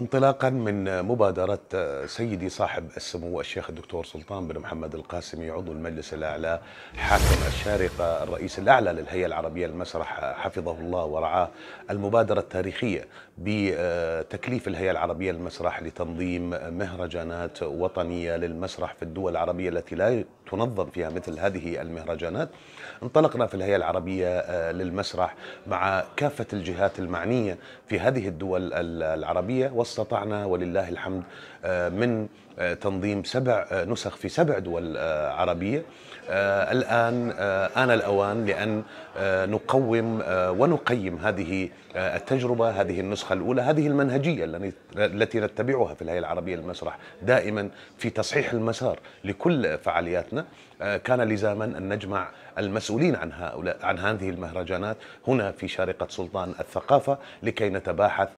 انطلاقا من مبادرة سيدي صاحب السمو الشيخ الدكتور سلطان بن محمد القاسمي عضو المجلس الأعلى حاكم الشارقة الرئيس الأعلى للهيئة العربية للمسرح حفظه الله ورعاه المبادرة التاريخية بتكليف الهيئة العربية للمسرح لتنظيم مهرجانات وطنية للمسرح في الدول العربية التي لا تنظم فيها مثل هذه المهرجانات انطلقنا في الهيئة العربية آه، للمسرح مع كافة الجهات المعنية في هذه الدول العربية واستطعنا ولله الحمد آه، من آه، تنظيم سبع نسخ في سبع دول عربية الآن آن الأوان لأن نقوم ونقيم هذه التجربة هذه النسخة الأولى هذه المنهجية التي نتبعها في الهيئة العربية للمسرح دائما في تصحيح المسار لكل فعالياتنا بلدنا آه، كان لزاما أن نجمع المسؤولين عن هؤلاء عن هذه المهرجانات هنا في شارقة سلطان الثقافة لكي نتباحث